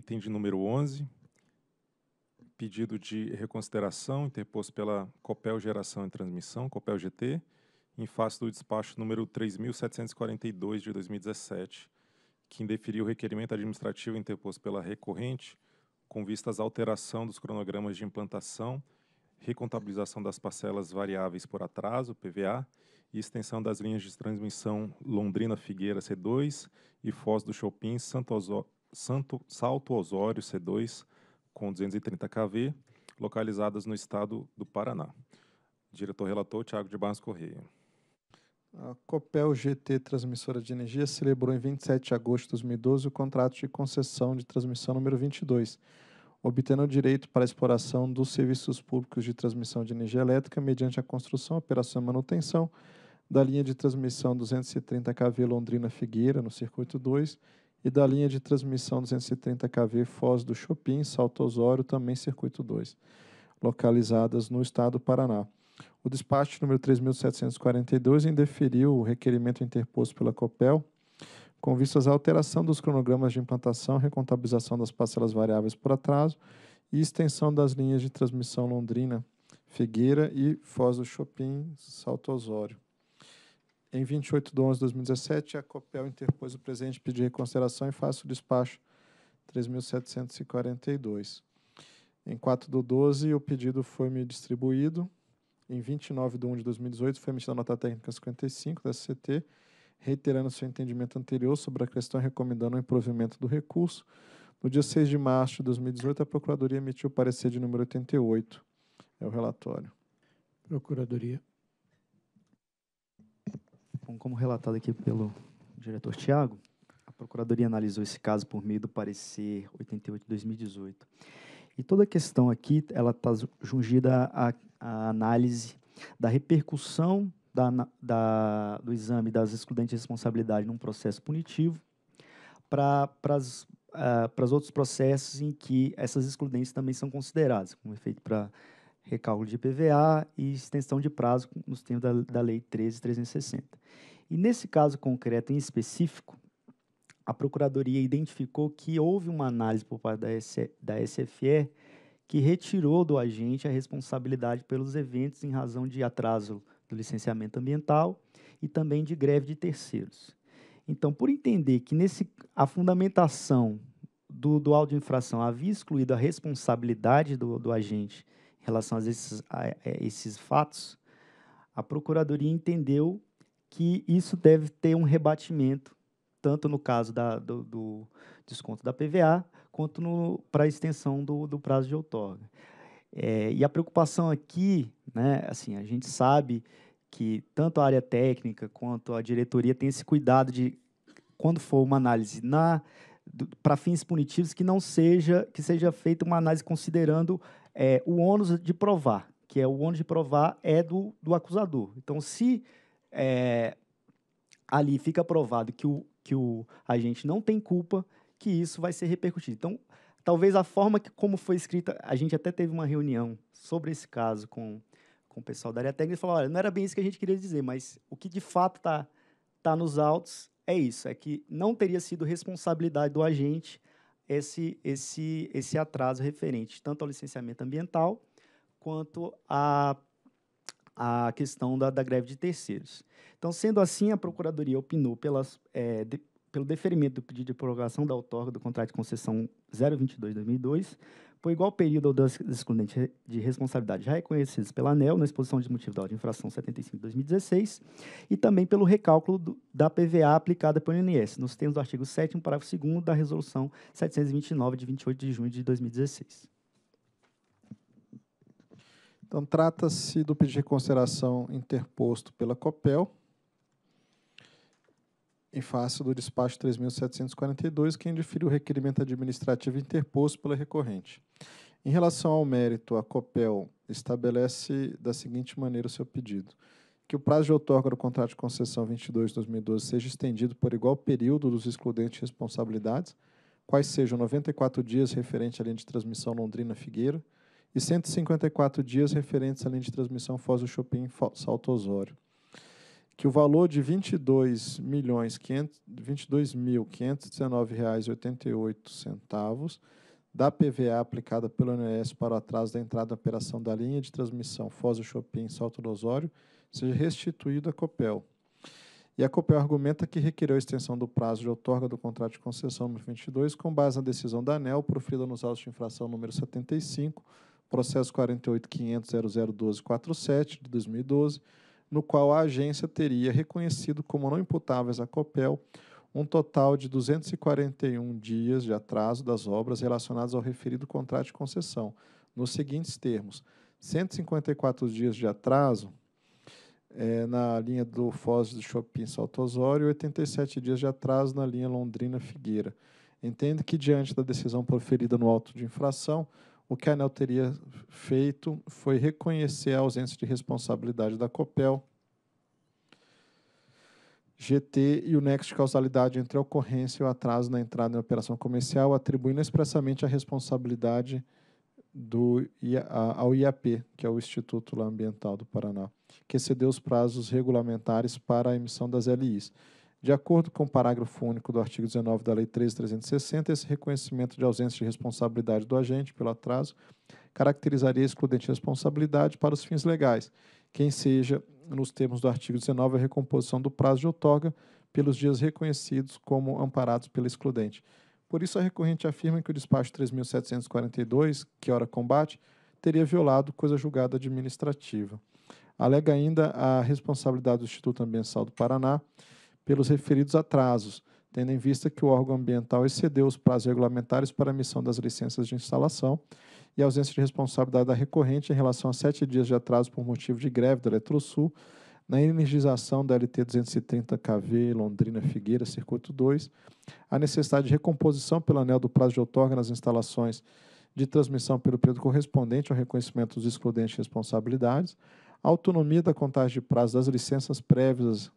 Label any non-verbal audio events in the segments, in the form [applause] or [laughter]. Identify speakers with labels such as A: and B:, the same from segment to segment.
A: item de número 11, pedido de reconsideração interposto pela Copel Geração e Transmissão, Copel GT, em face do despacho número 3742 de 2017, que indeferiu o requerimento administrativo interposto pela recorrente com vistas à alteração dos cronogramas de implantação, recontabilização das parcelas variáveis por atraso, PVA, e extensão das linhas de transmissão Londrina-Figueira C2 e Foz do Chopin, Santo, Santo, Salto Osório C2 com 230 kV, localizadas no estado do Paraná. Diretor relator Tiago de Barros Correia. A Copel GT Transmissora de Energia celebrou em 27 de agosto de 2012 o contrato de concessão de transmissão número 22, obtendo o direito para a exploração dos serviços públicos de transmissão de energia elétrica mediante a construção, operação e manutenção da linha de transmissão 230 kV Londrina-Figueira, no Circuito 2, e da linha de transmissão 230 kV Foz do Chopin, Salto Osório, também circuito 2, localizadas no estado do Paraná. O despacho número 3742 indeferiu o requerimento interposto pela COPEL com vistas à alteração dos cronogramas de implantação, recontabilização das parcelas variáveis por atraso e extensão das linhas de transmissão Londrina, Figueira e Foz do Chopin, Salto Osório. Em 28 de 11 de 2017, a COPEL interpôs o presente pedido de reconsideração e faço o despacho 3.742. Em 4 de 12, o pedido foi me distribuído. Em 29 de 1 de 2018, foi emitida a nota técnica 55 da CT, reiterando seu entendimento anterior sobre a questão e recomendando o improvimento do recurso. No dia 6 de março de 2018, a Procuradoria emitiu o parecer de número 88. É o relatório.
B: Procuradoria como relatado aqui pelo diretor Tiago, a Procuradoria analisou esse caso por meio do parecer 88 de 2018. E toda a questão aqui ela está jungida à, à, análise da repercussão da, da, do exame das excludentes de responsabilidade num processo punitivo para as uh, eh, para os outros processos em que essas excludentes também são consideradas, como efeito para recálculo de IPVA e extensão de prazo nos termos da, da Lei 13.360. E nesse caso concreto em específico, a Procuradoria identificou que houve uma análise por parte da, S, da SFE que retirou do agente a responsabilidade pelos eventos em razão de atraso do licenciamento ambiental e também de greve de terceiros. Então, por entender que nesse, a fundamentação do, do auto-infração havia excluído a responsabilidade do, do agente relação a esses, a é, esses fatos, a Procuradoria entendeu que isso deve ter um rebatimento, tanto no caso da, do, do, desconto da PVA, quanto para a extensão do, do, prazo de outorga. É, e a preocupação aqui, né, assim, a gente sabe que tanto a área técnica quanto a diretoria tem esse cuidado de, quando for uma análise para fins punitivos, que não seja que seja feita uma análise considerando é, o ônus de provar, que é o ônus de provar é do, do acusador. Então, se é, ali fica provado que o, que o agente não tem culpa, que isso vai ser repercutido. Então, talvez a forma que, como foi escrita, a gente até teve uma reunião sobre esse caso com, com o pessoal da área técnica e falou, olha, não era bem isso que a gente queria dizer, mas o que de fato está tá nos autos é isso, é que não teria sido responsabilidade do agente esse, esse, esse atraso referente tanto ao licenciamento ambiental quanto à a questão da, da, greve de terceiros. Então, sendo assim, a Procuradoria opinou pelas, é, de, pelo deferimento do pedido de prorrogação da outorga do contrato de concessão 022-2002 por igual período ou danos né, de responsabilidade já reconhecidos pela ANEL na exposição de motivo da ordem de infração 75 de 2016 e também pelo recálculo do, da PVA aplicada pelo INS, nos termos do artigo 7 parágrafo 2 da Resolução 729 de 28 de junho de 2016. Então,
A: trata-se do pedido de consideração interposto pela COPEL, em face do despacho 3.742, quem indifere o requerimento administrativo interposto pela recorrente. Em relação ao mérito, a COPEL estabelece da seguinte maneira o seu pedido: que o prazo de outorga do contrato de concessão 22 de 2012 seja estendido por igual período dos excludentes de responsabilidades, quais sejam 94 dias referente à linha de transmissão Londrina-Figueira e 154 dias referentes à linha de transmissão Foz do Chopin-Salto Osório que o valor de R$ 22.519,88 da PVA aplicada pelo ANS para o atraso da entrada da operação da linha de transmissão Foz do Chopin Salto do Osório seja restituído à COPEL. E a COPEL argumenta que requereu a extensão do prazo de outorga do contrato de concessão número 22 com base na decisão da ANEL proferida nos autos de infração número 75, processo 48.500.001247 de 2012, no qual a agência teria reconhecido como não imputáveis à COPEL um total de 241 dias de atraso das obras relacionadas ao referido contrato de concessão, nos seguintes termos: 154 dias de atraso é, na linha do Foz do Shopping Salto Osório e 87 dias de atraso na linha Londrina Figueira. Entendo que, diante da decisão proferida no auto de infração, o que a ANEL teria feito foi reconhecer a ausência de responsabilidade da COPEL, GT e o nexo de causalidade entre a ocorrência e o atraso na entrada em operação comercial, atribuindo expressamente a responsabilidade do, ao IAP, que é o Instituto Ambiental do Paraná, que excedeu os prazos regulamentares para a emissão das LIs. De acordo com o parágrafo único do artigo 19 da Lei 13.360, esse reconhecimento de ausência de responsabilidade do agente pelo atraso caracterizaria excludente responsabilidade para os fins legais, quem seja, nos termos do artigo 19, a recomposição do prazo de outorga pelos dias reconhecidos como amparados pela excludente. Por isso, a recorrente afirma que o despacho 3.742, que ora combate, teria violado coisa julgada administrativa. Alega ainda a responsabilidade do Instituto Ambiental do Paraná pelos referidos atrasos, tendo em vista que o órgão ambiental excedeu os prazos regulamentares para a emissão das licenças de instalação e a ausência de responsabilidade da recorrente em relação a sete dias de atraso por motivo de greve da Eletrosul na energização da LT 230 KV Londrina Figueira, circuito 2, a necessidade de recomposição pelo anel do prazo de outorga nas instalações de transmissão pelo período correspondente ao reconhecimento dos excludentes de responsabilidades, a autonomia da contagem de prazo das licenças prévias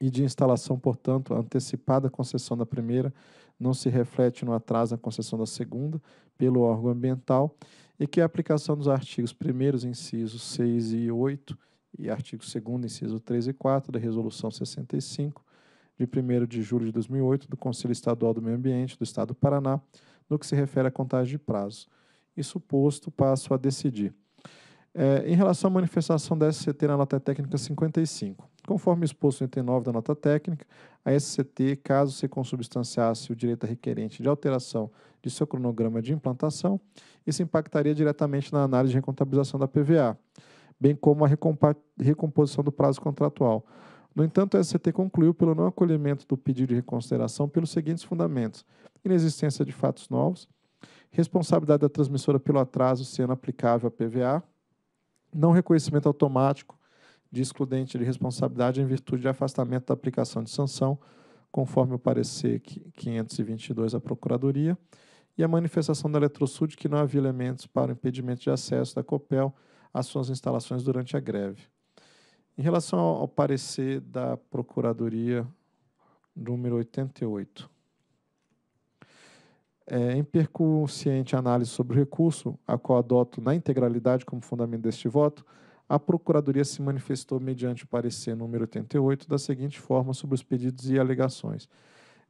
A: e de instalação, portanto, antecipada a concessão da primeira não se reflete no atraso na concessão da segunda pelo órgão ambiental e que a aplicação dos artigos 1 incisos 6 e 8 e artigo 2 inciso 3 e 4 da resolução 65 de 1 de julho de 2008 do Conselho Estadual do Meio Ambiente do Estado do Paraná no que se refere à contagem de prazo. Isso posto, passo a decidir. É, em relação à manifestação da SCT na nota técnica 55, Conforme exposto no item 9 da nota técnica, a SCT, caso se consubstanciasse o direito requerente de alteração de seu cronograma de implantação, isso impactaria diretamente na análise de recontabilização da PVA, bem como a recomposição do prazo contratual. No entanto, a SCT concluiu pelo não acolhimento do pedido de reconsideração pelos seguintes fundamentos: inexistência de fatos novos, responsabilidade da transmissora pelo atraso sendo aplicável à PVA, não reconhecimento automático de excludente de responsabilidade em virtude de afastamento da aplicação de sanção, conforme o parecer 522 da Procuradoria, e a manifestação da Eletrosul de que não havia elementos para o impedimento de acesso da COPEL às suas instalações durante a greve. Em relação ao parecer da Procuradoria número 88, é, em percussiente análise sobre o recurso, a qual adoto na integralidade como fundamento deste voto, a Procuradoria se manifestou mediante o parecer número 88 da seguinte forma sobre os pedidos e alegações.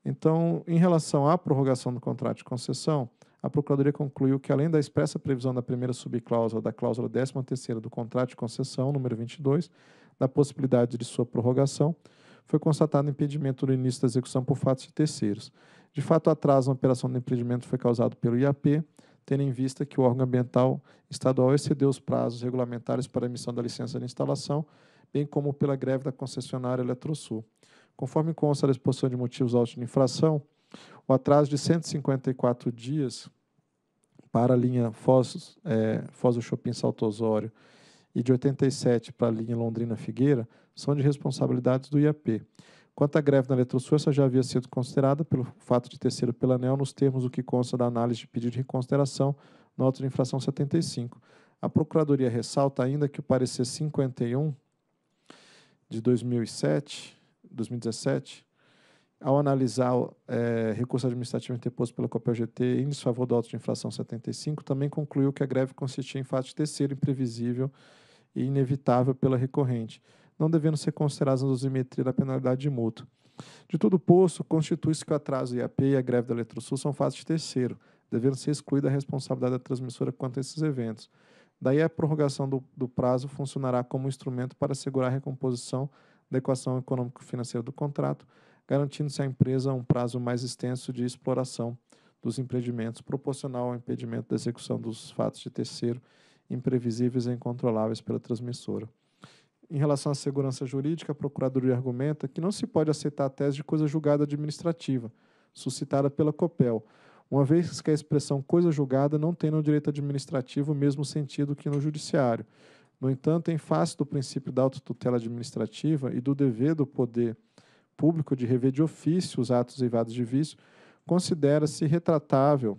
A: Então, em relação à prorrogação do contrato de concessão, a Procuradoria concluiu que, além da expressa previsão da primeira subcláusula da cláusula 13ª do contrato de concessão, número 22, da possibilidade de sua prorrogação, foi constatado impedimento no início da execução por fatos de terceiros. De fato, o atraso na operação do impedimento foi causado pelo IAP, tendo em vista que o órgão ambiental estadual excedeu os prazos regulamentares para emissão da licença de instalação, bem como pela greve da concessionária Eletrosul. Conforme consta da exposição de motivos autos de infração, o atraso de 154 dias para a linha Foz, é, Foz do Chopin Osório e de 87 para a linha Londrina Figueira são de responsabilidades do IAP. Quanto à greve na Eletrosul, essa já havia sido considerada pelo fato de ter sido pela ANEL nos termos do que consta da análise de pedido de reconsideração no auto de infração 75. A Procuradoria ressalta ainda que o parecer 51 de 2007, 2017, ao analisar é, recurso administrativo interposto pela Copel GT em desfavor do auto de infração 75, também concluiu que a greve consistia em fato de ter sido imprevisível e inevitável pela recorrente não devendo ser consideradas na dosimetria da penalidade de multa. De todo posto, constitui-se que o atraso IAP e a greve da Eletrosul são fatos de terceiro, devendo ser excluída a responsabilidade da transmissora quanto a esses eventos. Daí a prorrogação do, do prazo funcionará como instrumento para assegurar a recomposição da equação econômico-financeira do contrato, garantindo-se à empresa um prazo mais extenso de exploração dos empreendimentos, proporcional ao impedimento da execução dos fatos de terceiro imprevisíveis e incontroláveis pela transmissora em relação à segurança jurídica, a Procuradoria argumenta que não se pode aceitar a tese de coisa julgada administrativa, suscitada pela COPEL, uma vez que a expressão coisa julgada não tem no direito administrativo o mesmo sentido que no judiciário. No entanto, em face do princípio da autotutela administrativa e do dever do poder público de rever de ofício os atos eivados de vício, considera-se retratável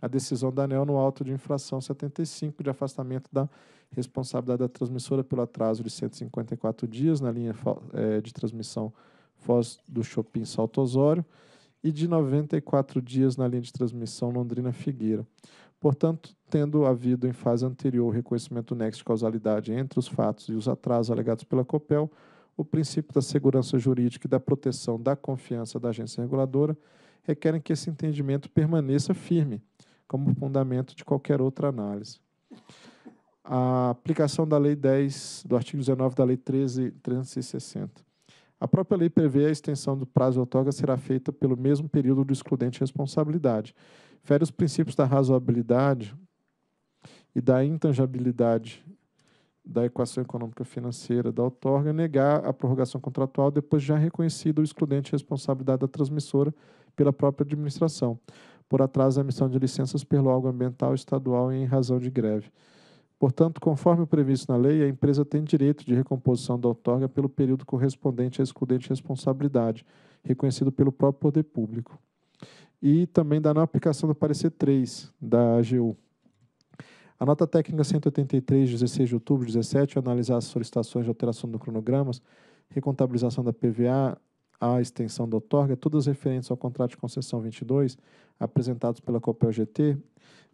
A: a decisão da ANEL no auto de infração 75 de afastamento da responsabilidade da transmissora pelo atraso de 154 dias na linha eh, de transmissão Foz do Chopin Salto Osório e de 94 dias na linha de transmissão Londrina Figueira. Portanto, tendo havido em fase anterior o reconhecimento do nexo de causalidade entre os fatos e os atrasos alegados pela COPEL, o princípio da segurança jurídica e da proteção da confiança da agência reguladora requerem que esse entendimento permaneça firme, como fundamento de qualquer outra análise. A aplicação da Lei 10, do artigo 19 da Lei 13.360. A própria lei prevê a extensão do prazo de outorga será feita pelo mesmo período do excludente de responsabilidade. Fere os princípios da razoabilidade e da intangibilidade da equação econômica financeira da outorga negar a prorrogação contratual depois já reconhecido o excludente de responsabilidade da transmissora pela própria administração, por atraso da emissão de licenças pelo órgão ambiental estadual em razão de greve. Portanto, conforme previsto na lei, a empresa tem direito de recomposição da outorga pelo período correspondente à excludente responsabilidade, reconhecido pelo próprio poder público. E também da não aplicação do parecer 3 da AGU. A nota técnica 183, 16 de outubro de 17, ao analisar as solicitações de alteração do cronogramas, recontabilização da PVA, à extensão da outorga, todas referentes ao contrato de concessão 22, apresentados pela Copel GT,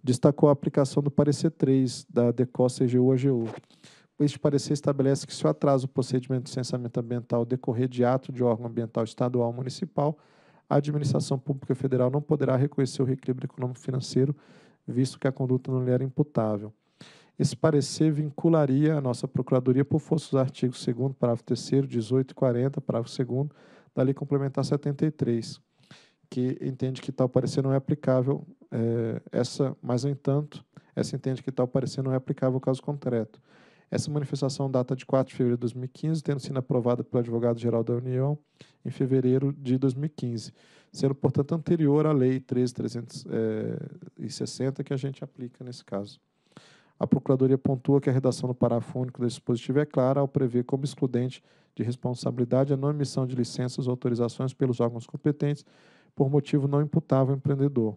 A: destacou a aplicação do parecer 3 da DECOS CGU AGU. Este parecer estabelece que se o atraso do procedimento de censamento ambiental decorrer de ato de órgão ambiental estadual ou municipal, a administração pública federal não poderá reconhecer o reequilíbrio econômico-financeiro, visto que a conduta não lhe era imputável. Esse parecer vincularia a nossa Procuradoria por força dos artigos 2 parágrafo 3 18 e 40, parágrafo 2 da Lei Complementar 73, que entende que tal parecer não é aplicável, é, essa, mas, no entanto, essa entende que tal parecer não é aplicável ao caso concreto. Essa manifestação data de 4 de fevereiro de 2015, tendo sido aprovada pelo advogado-geral da União em fevereiro de 2015, sendo, portanto, anterior à Lei 13.360 eh, que a gente aplica nesse caso a Procuradoria pontua que a redação do parágrafo único do dispositivo é clara ao prever como excludente de responsabilidade a não emissão de licenças ou autorizações pelos órgãos competentes por motivo não imputável ao empreendedor,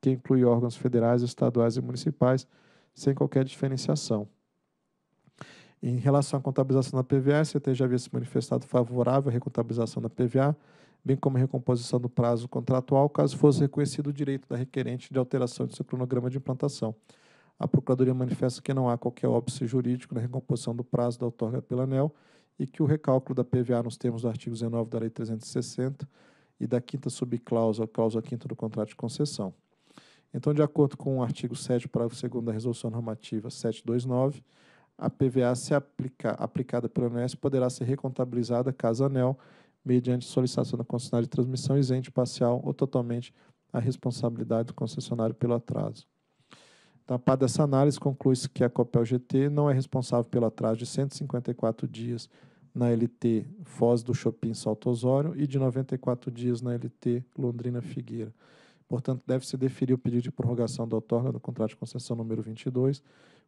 A: que inclui órgãos federais, estaduais e municipais, sem qualquer diferenciação. Em relação à contabilização da PVA, a CT já havia se manifestado favorável à recontabilização da PVA, bem como a recomposição do prazo contratual, caso fosse reconhecido o direito da requerente de alteração de seu cronograma de implantação a Procuradoria manifesta que não há qualquer óbice jurídico na recomposição do prazo da outorga pela ANEL e que o recálculo da PVA nos termos do artigo 19 da Lei 360 e da quinta subcláusula, cláusula quinta do contrato de concessão. Então, de acordo com o artigo 7, parágrafo 2 da Resolução Normativa 729, a PVA se aplica, aplicada pela anel poderá ser recontabilizada caso a ANEL, mediante solicitação da concessionária de transmissão, isente parcial ou totalmente a responsabilidade do concessionário pelo atraso. Tá, essa análise, conclui-se que a Copel GT não é responsável pelo atraso de 154 dias na LT Foz do Chopin Salto Osório e de 94 dias na LT Londrina Figueira. Portanto, deve-se deferir o pedido de prorrogação da outorga do contrato de concessão número 22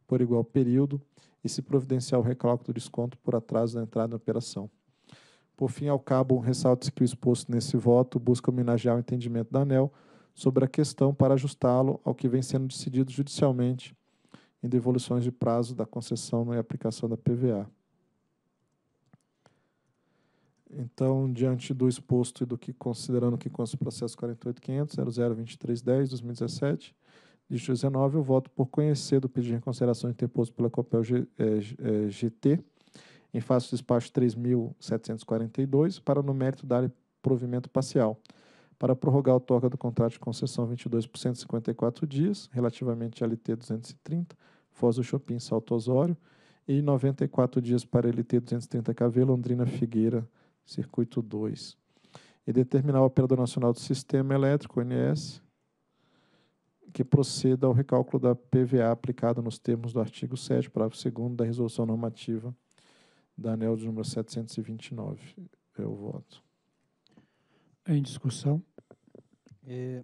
A: por igual período e se providenciar o recálculo do desconto por atraso da entrada na operação. Por fim, ao cabo, ressalta-se que o exposto nesse voto busca homenagear o entendimento da ANEL sobre a questão para ajustá-lo ao que vem sendo decidido judicialmente em devoluções de prazo da concessão e aplicação da PVA. Então, diante do exposto e do que considerando que consta o processo 48.500.002310/2017, dígito 19, eu voto por conhecer do pedido de reconsideração interposto pela Copel G, eh, GT eh, em face do despacho 3.742 para no mérito dar provimento parcial para prorrogar a toca do contrato de concessão 22% 154 dias, relativamente à LT 230, Foz do Chopin, Salto Osório, e 94 dias para LT 230 KV, Londrina Figueira, Circuito 2. E determinar o Operador Nacional do Sistema Elétrico, ONS, que proceda ao recálculo da PVA aplicada nos termos do artigo 7, parágrafo 2 da Resolução Normativa da ANEL de número 729. Eu voto
C: em discussão.
D: É,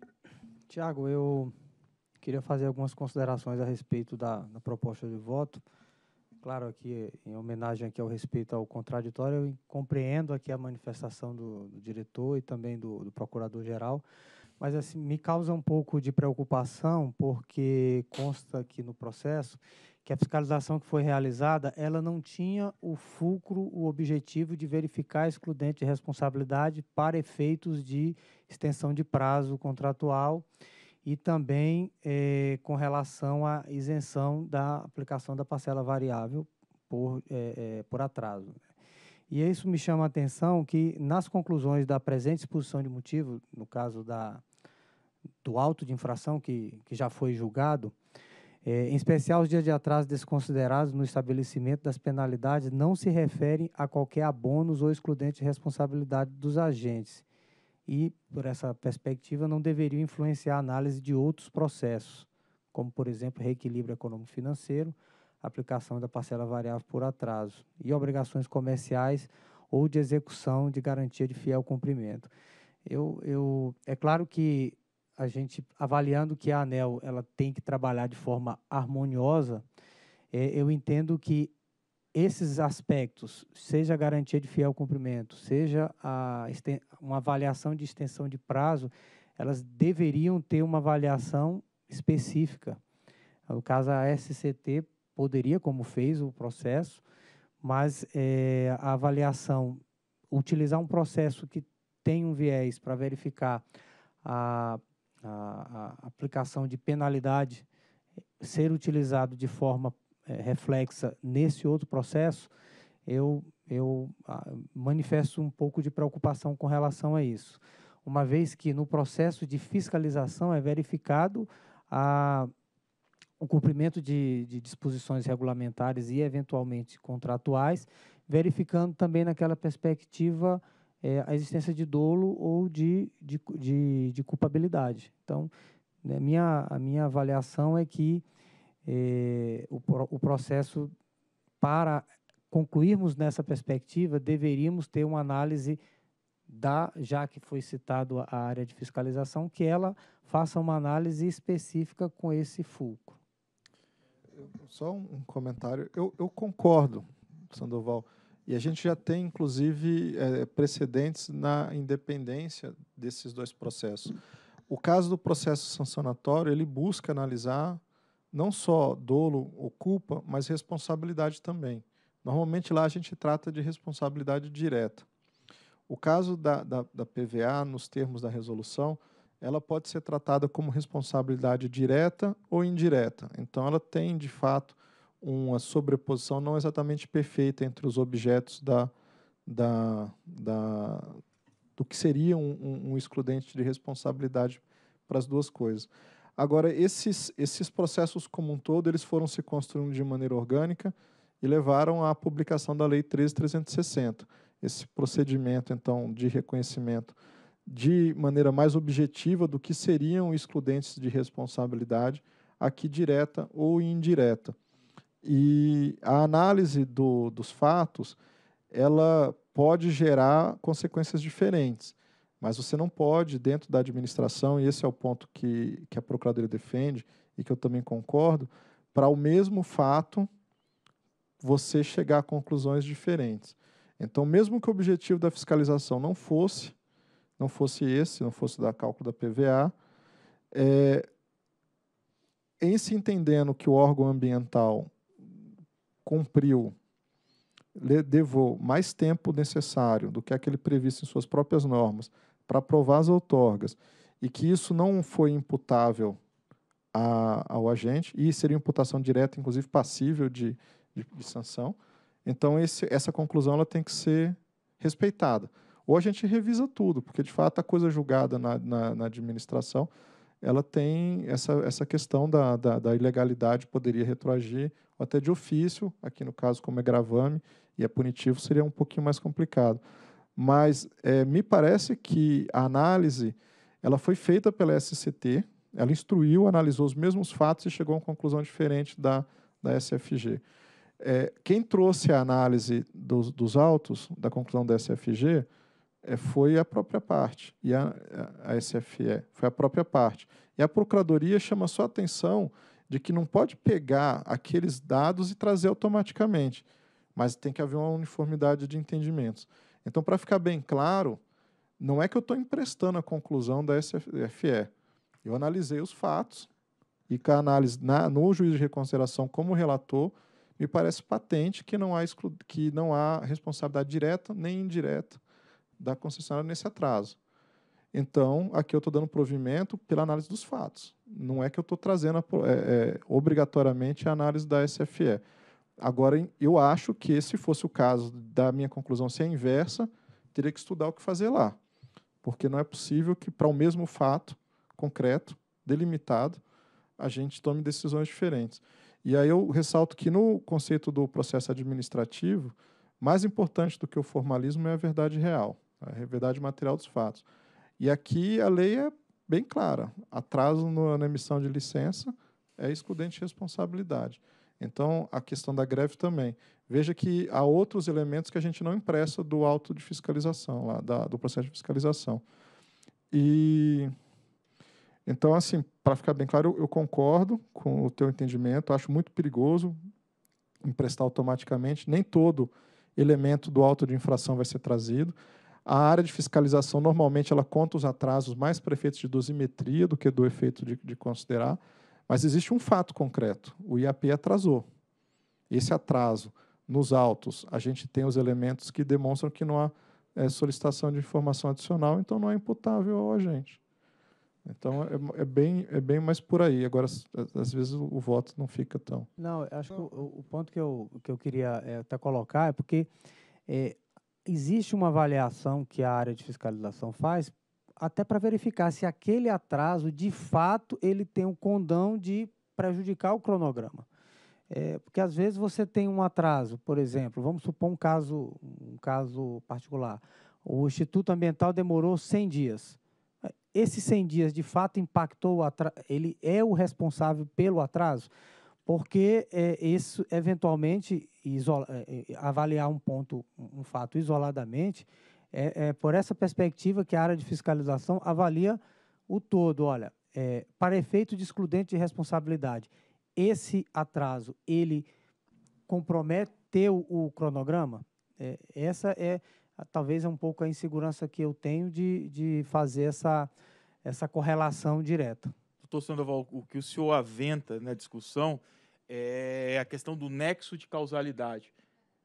D: Tiago, eu queria fazer algumas considerações a respeito da, da proposta de voto. Claro, aqui, em homenagem aqui ao respeito ao contraditório, eu compreendo aqui a manifestação do, do diretor e também do, do procurador-geral, mas assim, me causa um pouco de preocupação, porque consta aqui no processo que a fiscalização que foi realizada, ela não tinha o fulcro, o objetivo de verificar excludente de responsabilidade para efeitos de extensão de prazo contratual e também eh, com relação à isenção da aplicação da parcela variável por, eh, eh, por atraso. Né? E isso me chama a atenção que, nas conclusões da presente exposição de motivo, no caso da, do auto de infração que, que já foi julgado, é, em especial, os dias de atraso desconsiderados no estabelecimento das penalidades não se referem a qualquer abônus ou excludente de responsabilidade dos agentes e, por essa perspectiva, não deveriam influenciar a análise de outros processos, como, por exemplo, reequilíbrio econômico-financeiro, aplicação da parcela variável por atraso e obrigações comerciais ou de execução de garantia de fiel cumprimento. Eu, eu, é claro que a gente avaliando que a ANEL ela tem que trabalhar de forma harmoniosa, é, eu entendo que esses aspectos, seja a garantia de fiel cumprimento, seja a, uma avaliação de extensão de prazo, elas deveriam ter uma avaliação específica. No caso, a SCT poderia, como fez o processo, mas é, a avaliação, utilizar um processo que tem um viés para verificar a a, a aplicação de penalidade eh, ser utilizado de forma é, reflexa nesse outro processo, eu, eu a, ah, manifesto um pouco de preocupação com relação a isso. Uma vez que no processo de fiscalização é verificado a, o cumprimento de, de disposições regulamentares e, eventualmente, contratuais, verificando também naquela perspectiva é, a existência de dolo ou de, de, de, de culpabilidade. Então, né, minha, a minha avaliação é que é, o, o processo, para concluirmos nessa perspectiva, deveríamos ter uma análise da, já que foi citado a área de fiscalização, que ela faça uma análise específica com esse fulcro. Só um comentário. Eu, eu
A: concordo, Sandoval. E a gente já tem, inclusive, é, precedentes na independência desses dois processos. O caso do processo sancionatório, ele busca analisar não só dolo ou culpa, mas responsabilidade também. Normalmente lá a gente trata de responsabilidade direta. O caso da, da, da PVA, nos termos da resolução, ela pode ser tratada como responsabilidade direta ou indireta. Então, ela tem, de fato, uma sobreposição não exatamente perfeita entre os objetos da, da, da do que seria um, um excludente de responsabilidade para as duas coisas. Agora, esses, esses processos como um todo, eles foram se construindo de maneira orgânica e levaram à publicação da Lei 13.360. Esse procedimento, então, de reconhecimento de maneira mais objetiva do que seriam excludentes de responsabilidade, aqui direta ou indireta. E a análise do, dos fatos, ela pode gerar consequências diferentes, mas você não pode, dentro da administração, e esse é o ponto que, que a Procuradoria defende e que eu também concordo, para o mesmo fato você chegar a conclusões diferentes. Então, mesmo que o objetivo da fiscalização não fosse, não fosse esse, não fosse da cálculo da PVA, é, em se entendendo que o órgão ambiental cumpriu, levou mais tempo necessário do que aquele previsto em suas próprias normas para aprovar as outorgas, e que isso não foi imputável a, ao agente, e seria imputação direta, inclusive passível de, de, de sanção, então esse, essa conclusão ela tem que ser respeitada. Ou a gente revisa tudo, porque de fato a coisa julgada na, na, na administração ela tem essa, essa questão da, da, da, ilegalidade, poderia retroagir ou até de ofício, aqui no caso, como é gravame e é punitivo, seria um pouquinho mais complicado. Mas é, me parece que a análise ela foi feita pela SCT, ela instruiu, analisou os mesmos fatos e chegou a uma conclusão diferente da, da SFG. É, quem trouxe a análise dos, dos autos, da conclusão da SFG, é, foi a própria parte, e a, a SFE foi a própria parte. E a Procuradoria chama só atenção de que não pode pegar aqueles dados e trazer automaticamente, mas tem que haver uma uniformidade de entendimentos. Então, para ficar bem claro, não é que eu estou emprestando a conclusão da SFE. Eu analisei os fatos e com a análise na, no juízo de reconsideração como relator, me parece patente que não há, que não há responsabilidade direta nem indireta da concessionária nesse atraso. Então, aqui eu estou dando provimento pela análise dos fatos. Não é que eu estou trazendo a, é, é, obrigatoriamente a análise da SFE. Agora, eu acho que se fosse o caso da minha conclusão ser inversa, teria que estudar o que fazer lá. Porque não é possível que, para o mesmo fato concreto, delimitado, a gente tome decisões diferentes. E aí eu ressalto que no conceito do processo administrativo, mais importante do que o formalismo é a verdade real, a verdade material dos fatos. E aqui a lei é bem clara: atraso no, na emissão de licença é excludente de responsabilidade. Então, a questão da greve também. Veja que há outros elementos que a gente não impressa do auto de fiscalização, lá, da, do processo de fiscalização. E então, assim, para ficar bem claro, eu, eu, concordo com o teu entendimento. Acho muito perigoso emprestar automaticamente. Nem todo elemento do auto de infração vai ser trazido. A área de fiscalização, normalmente, ela conta os atrasos mais prefeitos de dosimetria do que do efeito de, de considerar, mas existe um fato concreto: o IAP atrasou. Esse atraso nos autos, a gente tem os elementos que demonstram que não há é, solicitação de informação adicional, então não é imputável ao agente. Então é, é, bem, é bem mais por aí. Agora, às vezes, o, o voto não fica tão.
D: Não, acho que o, o ponto que eu, que eu queria é, até colocar é porque é, existe uma avaliação que a área de fiscalização faz até para verificar se aquele atraso, de fato, ele tem um condão de prejudicar o cronograma. É, porque às vezes você tem um atraso, por exemplo, vamos supor um caso, um caso particular. O Instituto Ambiental demorou 100 dias. Esses 100 dias, de fato, impactou, o atraso, ele é o responsável pelo atraso? Porque é, isso, eventualmente, isola, eh, eh, eh, avaliar um ponto, um fato isoladamente, é, é, por essa perspectiva que a área de fiscalização avalia o todo. Olha, é, para efeito de excludente de responsabilidade, esse atraso, ele comprometeu o cronograma? É, essa é, talvez, é um pouco a insegurança que eu tenho de, de fazer essa, essa correlação direta.
E: Doutor Sandoval, o que o senhor aventa na discussão é a questão do nexo de causalidade.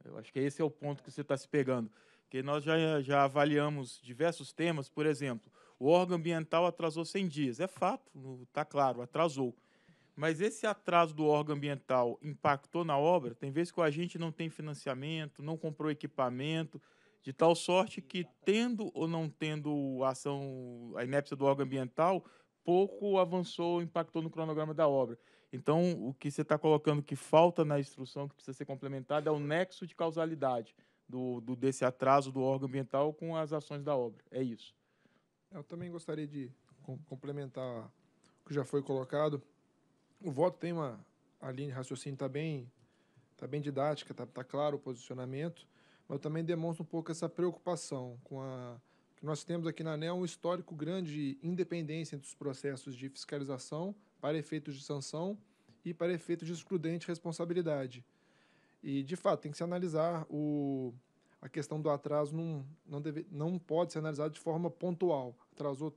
E: Eu acho que esse é o ponto que você está se pegando. Porque nós já, já avaliamos diversos temas, por exemplo, o órgão ambiental atrasou 100 dias. É fato, está claro, atrasou. Mas esse atraso do órgão ambiental impactou na obra? Tem vezes que o agente não tem financiamento, não comprou equipamento, de tal sorte que, tendo ou não tendo a ação, a inépcia do órgão ambiental, pouco avançou, impactou no cronograma da obra. Então, o que você está colocando que falta na instrução, que precisa ser complementada, é o nexo de causalidade do, do, desse atraso do órgão ambiental com as ações da obra. É isso.
F: Eu também gostaria de complementar o que já foi colocado. O voto tem uma a linha de raciocínio está bem, tá bem didática, está tá claro o posicionamento, mas também demonstra um pouco essa preocupação com a que nós temos aqui na ANEL um histórico grande de independência entre os processos de fiscalização para efeitos de sanção e para efeitos de excludente responsabilidade. E, de fato, tem que se analisar o, a questão do atraso, não não, deve, não pode ser analisado de forma pontual. Atrasou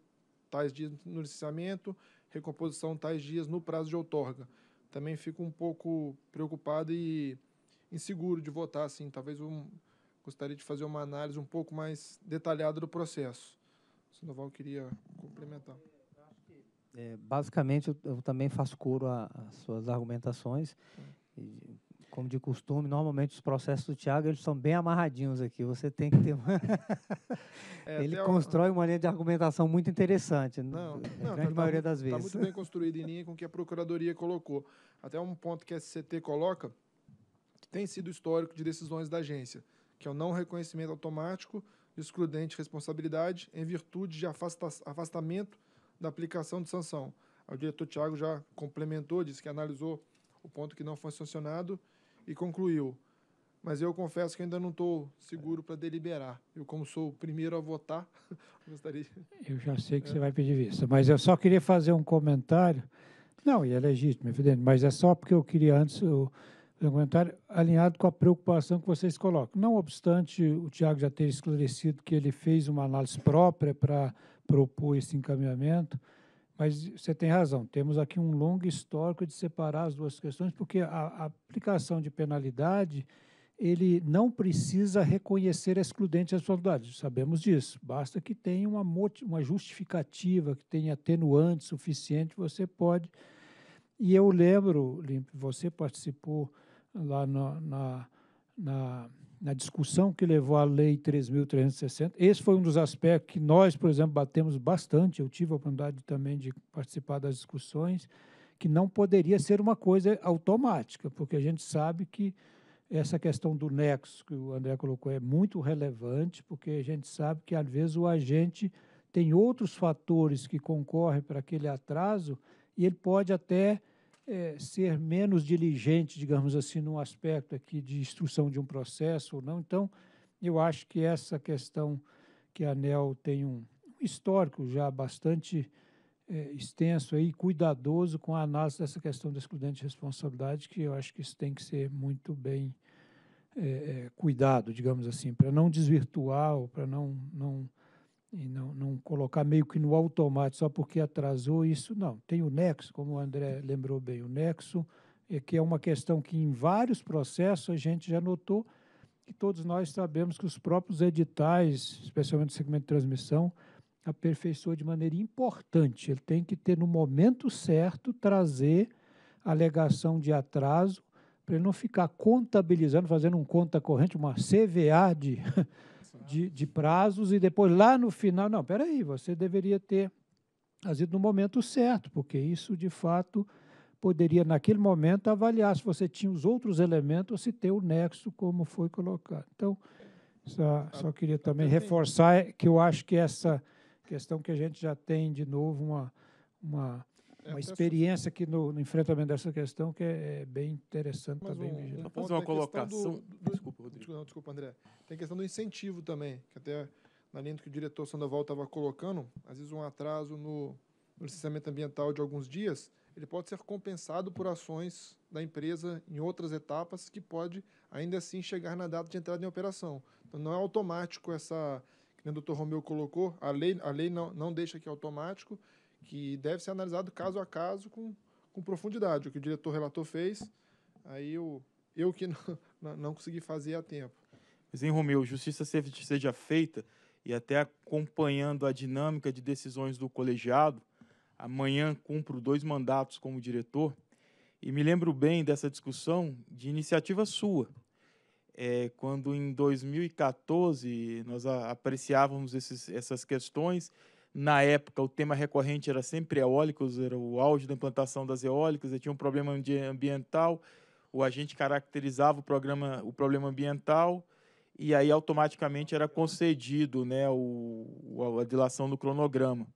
F: tais dias no licenciamento, recomposição tais dias no prazo de outorga. Também fico um pouco preocupado e inseguro de votar assim. Talvez eu gostaria de fazer uma análise um pouco mais detalhada do processo. O Sandoval queria complementar. É,
D: basicamente, eu, eu, também faço coro às suas argumentações. Hum. E, como de costume, normalmente os processos do Tiago eles são bem amarradinhos aqui. Você tem que ter uma... [laughs] é, Ele constrói uma... uma linha de argumentação muito interessante. Né? Não, na não, grande tá, tá maioria das tá vezes. Está muito bem [laughs]
F: construído em linha com o que a procuradoria colocou. Até um ponto que a SCT coloca tem sido histórico de decisões da agência, que é o não reconhecimento automático, excludente responsabilidade, em virtude de afasta afastamento da aplicação de sanção. O diretor Tiago já complementou, disse que analisou o ponto que não foi sancionado e concluiu. Mas eu confesso que ainda não estou seguro para deliberar. Eu, como sou o primeiro a votar, [laughs] gostaria. Eu já sei
C: que é. você vai pedir vista, mas eu só queria fazer um comentário. Não, e é legítimo, é evidente, mas é só porque eu queria antes o, um comentário alinhado com a preocupação que vocês colocam. Não obstante o Tiago já ter esclarecido que ele fez uma análise própria para propor esse encaminhamento, mas você tem razão, temos aqui um longo histórico de separar as duas questões, porque a, a aplicação de penalidade, ele não precisa reconhecer a excludente responsabilidade, sabemos disso, basta que tenha uma, uma justificativa, que tenha atenuante suficiente, você pode... E eu lembro, Limpe, você participou lá na, na na, na discussão que levou à Lei 3.360. Esse foi um dos aspectos que nós, por exemplo, batemos bastante. Eu tive a oportunidade também de participar das discussões, que não poderia ser uma coisa automática, porque a gente sabe que essa questão do nexo que o André colocou é muito relevante, porque a gente sabe que, às vezes, o agente tem outros fatores que concorrem para aquele atraso e ele pode até é, ser menos diligente, digamos assim, num aspecto aqui de instrução de um processo ou não. Então, eu acho que essa questão que a ANEL tem um histórico já bastante é, extenso e cuidadoso com a análise dessa questão da excludente de responsabilidade, que eu acho que isso tem que ser muito bem é, é cuidado, digamos assim, para não desvirtuar ou para não, não e não, não colocar meio que no automático só porque atrasou isso, não. Tem o nexo, como o André lembrou bem, o nexo, é que é uma questão que em vários processos a gente já notou que todos nós sabemos que os próprios editais, especialmente o segmento de transmissão, aperfeiçoou de maneira importante. Ele tem que ter, no momento certo, trazer alegação de atraso para ele não ficar contabilizando, fazendo um conta corrente, uma CVA de [laughs] de, de prazos e depois lá no final, não, espera aí, você deveria ter agido no momento certo, porque isso de fato poderia naquele momento avaliar se você tinha os outros elementos ou se tem o nexo como foi colocado. Então, só, só queria também reforçar que eu acho que essa questão que a gente já tem de novo uma, uma é, uma é, experiência aqui no, no, enfrentamento dessa questão que é, é bem interessante também. Tá um, um fazer uma é colocação. Do,
E: do, desculpa, Rodrigo.
F: Não, desculpa, André. Tem a questão do incentivo também, que até na linha do que o diretor Sandoval estava colocando, às vezes um atraso no, no licenciamento ambiental de alguns dias, ele pode ser compensado por ações da empresa em outras etapas que pode ainda assim chegar na data de entrada em operação. Então não é automático essa, que o doutor Romeu colocou, a lei, a lei não, não deixa que é automático, que deve ser analisado caso a caso com, com profundidade. O que o diretor relator fez, aí eu, eu que [laughs] não, não consegui fazer a tempo.
E: Mas, hein, Romeu, justiça seja feita e até acompanhando a dinâmica de decisões do colegiado, amanhã cumpro dois mandatos como diretor e me lembro bem dessa discussão de iniciativa sua. É, quando em 2014 nós apreciávamos esses, essas questões na época, o tema recorrente era sempre eólicos, era o auge da implantação das eólicas, tinha um problema ambiental, o agente caracterizava o, programa, o problema ambiental e aí automaticamente era concedido né, o, a dilação do cronograma.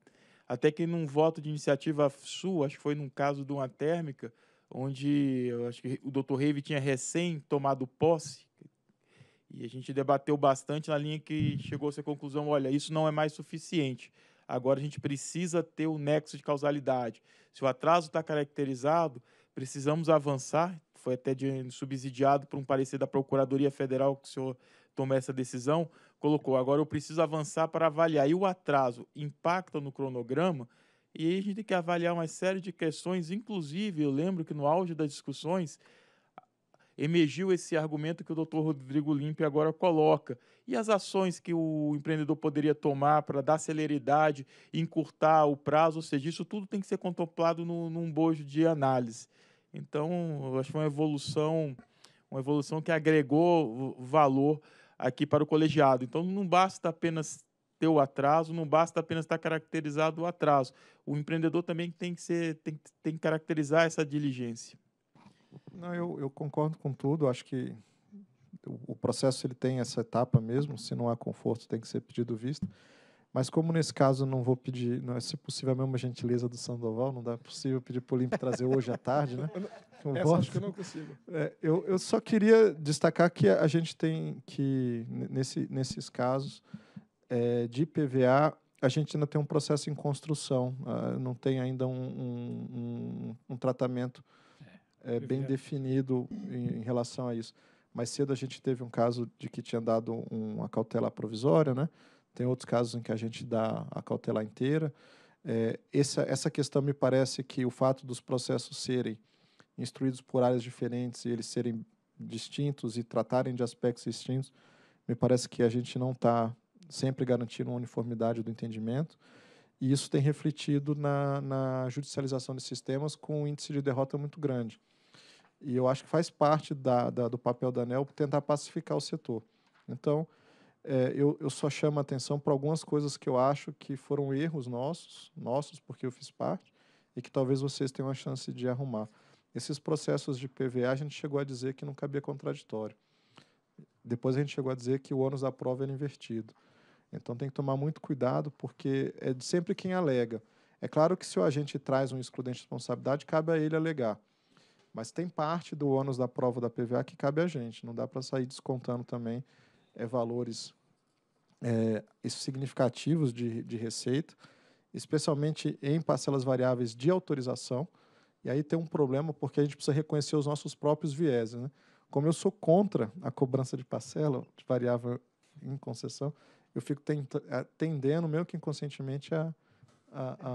E: Até que num voto de iniciativa sua, acho que foi num caso de uma térmica, onde acho que o doutor Reve tinha recém tomado posse, e a gente debateu bastante na linha que chegou-se à conclusão, olha, isso não é mais suficiente. Agora a gente precisa ter o nexo de causalidade. Se o atraso está caracterizado, precisamos avançar. Foi até de, subsidiado por um parecer da Procuradoria Federal que o senhor tomou essa decisão. Colocou, agora eu preciso avançar para avaliar. E o atraso impacta no cronograma? E aí a gente tem que avaliar uma série de questões, inclusive, eu lembro que no auge das discussões, emergiu esse argumento que o doutor Rodrigo Limpe agora coloca. E as ações que o empreendedor poderia tomar para dar celeridade, encurtar o prazo, ou seja, isso tudo tem que ser contemplado no, num bojo de análise. Então, eu acho uma evolução, uma evolução que agregou valor aqui para o colegiado. Então, não basta apenas ter o atraso, não basta apenas estar caracterizado o atraso. O empreendedor também tem que, ser, tem, tem que caracterizar essa diligência.
A: Não, eu, eu concordo com tudo. Acho que o, processo ele tem essa etapa mesmo. Se não há conforto, tem que ser pedido visto. Mas como nesse caso não vou pedir, não é se possível é a mesma gentileza do Sandoval, não dá é possível pedir para o Limpo trazer hoje à tarde, né? [laughs] Eu Essa acho que eu não consigo. É, eu, eu só queria destacar que a gente tem que, nesse, nesses casos é, de PVA, a gente ainda tem um processo em construção, uh, não tem ainda um, um, um, um tratamento é, bem definido em, em, relação a isso. Mais cedo a gente teve um caso de que tinha dado uma cautela provisória, né? Tem outros casos em que a gente dá a cautela inteira. É, essa, essa questão me parece que o fato dos processos serem instruídos por áreas diferentes e eles serem distintos e tratarem de aspectos distintos, me parece que a gente não está sempre garantindo uma uniformidade do entendimento. E isso tem refletido na, na judicialização dos sistemas com um índice de derrota muito grande. E eu acho que faz parte da, da, do papel da ANEL tentar pacificar o setor. Então, é, eu, eu, só chamo a atenção para algumas coisas que eu acho que foram erros nossos, nossos porque eu fiz parte, e que talvez vocês tenham a chance de arrumar. Esses processos de PVA, a gente chegou a dizer que não cabia contraditório. Depois a gente chegou a dizer que o ônus da prova era invertido. Então tem que tomar muito cuidado, porque é sempre quem alega. É claro que se o agente traz um excludente de responsabilidade, cabe a ele alegar. Mas tem parte do ônus da prova da PVA que cabe a gente. Não dá para sair descontando também é, valores é, significativos de, de receita, especialmente em parcelas variáveis de autorização. E aí tem um problema, porque a gente precisa reconhecer os nossos próprios vieses. Né? Como eu sou contra a cobrança de parcela de variável em concessão, eu fico é, tendendo, meio que inconscientemente, a, a,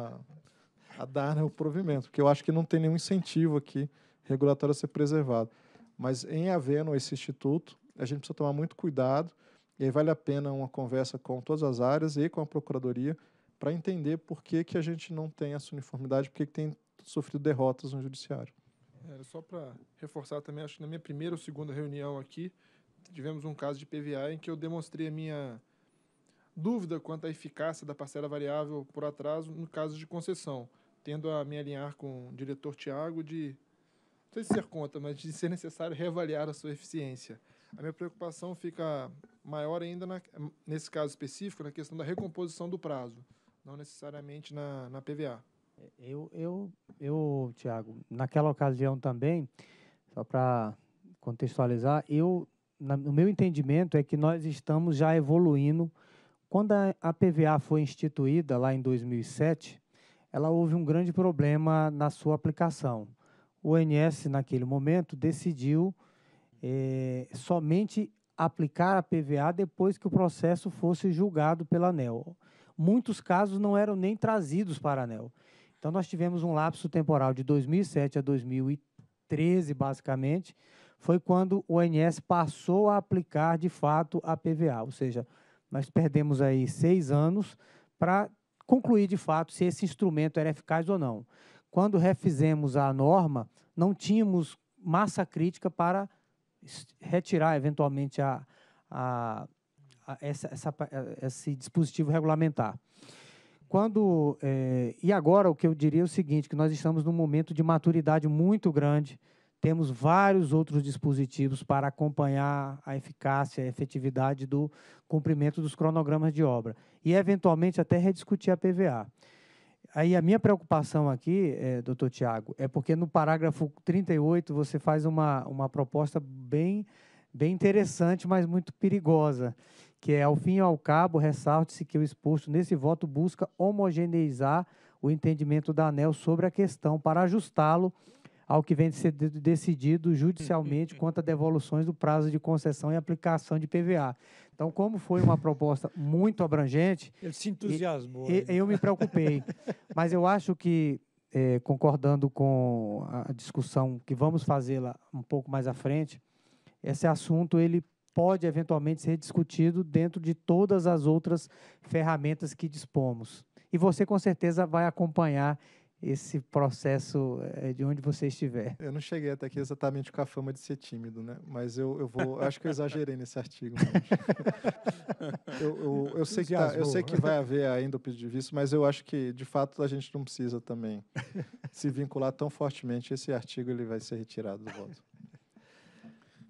A: a, a dar né, o provimento, porque eu acho que não tem nenhum incentivo aqui regulatório a ser preservado. Mas em havendo esse instituto, a gente precisa tomar muito cuidado, e aí vale a pena uma conversa com todas as áreas e com a Procuradoria para entender por que, que a gente não tem essa uniformidade, por que, que tem sofrido derrotas no Judiciário.
F: É, só para reforçar também, acho que na minha primeira ou segunda reunião aqui, tivemos um caso de PVA em que eu demonstrei a minha dúvida quanto à eficácia da parcela variável por atraso no caso de concessão, tendo a me alinhar com o diretor Tiago de, não sei se ser conta, mas de ser necessário reavaliar a sua eficiência. A minha preocupação fica maior ainda na, nesse caso específico, na questão da recomposição do prazo, não necessariamente na, na PVA. Eu, eu,
D: eu, Tiago, naquela ocasião também, só para contextualizar, eu, na, no meu entendimento é que nós estamos já evoluindo quando a PVA foi instituída lá em 2007, ela houve um grande problema na sua aplicação. O ONS, naquele momento, decidiu eh, somente aplicar a PVA depois que o processo fosse julgado pela ANEL. Muitos casos não eram nem trazidos para a ANEL. Então, nós tivemos um lapso temporal de 2007 a 2013, basicamente, foi quando o ONS passou a aplicar de fato a PVA, ou seja, nós perdemos aí seis anos para concluir de fato se esse instrumento era eficaz ou não. Quando refizemos a norma, não tínhamos massa crítica para retirar eventualmente a, a, a essa, essa, eh, esse dispositivo regulamentar. Quando, é, e agora o que eu diria é o seguinte, que nós estamos num momento de maturidade muito grande temos vários outros dispositivos para acompanhar a eficácia, a efetividade do cumprimento dos cronogramas de obra e, eventualmente, até rediscutir a PVA. Aí a minha preocupação aqui, é, doutor Tiago, é porque no parágrafo 38 você faz uma, uma proposta bem, bem interessante, mas muito perigosa, que é, ao fim e ao cabo, ressalte-se que o exposto nesse voto busca homogeneizar o entendimento da ANEL sobre a questão para ajustá-lo ao que vem de ser decidido judicialmente [laughs] quanto a devoluções do prazo de concessão e aplicação de PVA. Então, como foi uma proposta muito abrangente. Ele se entusiasmou. E, e, eu me preocupei. [laughs] Mas eu acho que, é, concordando com a discussão que vamos fazê-la um pouco mais à frente, esse assunto ele pode eventualmente ser discutido dentro de todas as outras ferramentas que dispomos. E você, com certeza, vai acompanhar esse processo eh, de onde você estiver.
A: Eu não cheguei até aqui exatamente com a fama de ser tímido, né? Mas eu, eu vou. Acho que eu exagerei nesse artigo. [laughs] eu, eu, eu, sei que tá, eu sei que vai haver ainda o pedido de visto, mas eu acho que, de fato, a gente não precisa também se vincular tão fortemente. Esse artigo ele vai ser retirado do voto.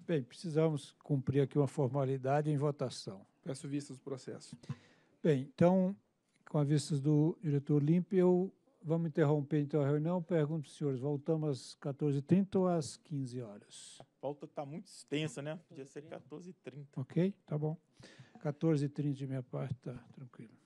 C: Bem, precisamos cumprir aqui uma formalidade em votação. Peço vistas do processo. Bem, então, com a vista do diretor Limpe, eu Vamos interromper então a reunião. Pergunto, senhores, voltamos às 14h30
E: ou às 15 horas? A pauta está muito extensa, né? Podia ser 14h30. Ok,
C: tá bom. 14h30 de minha parte, tá tranquilo.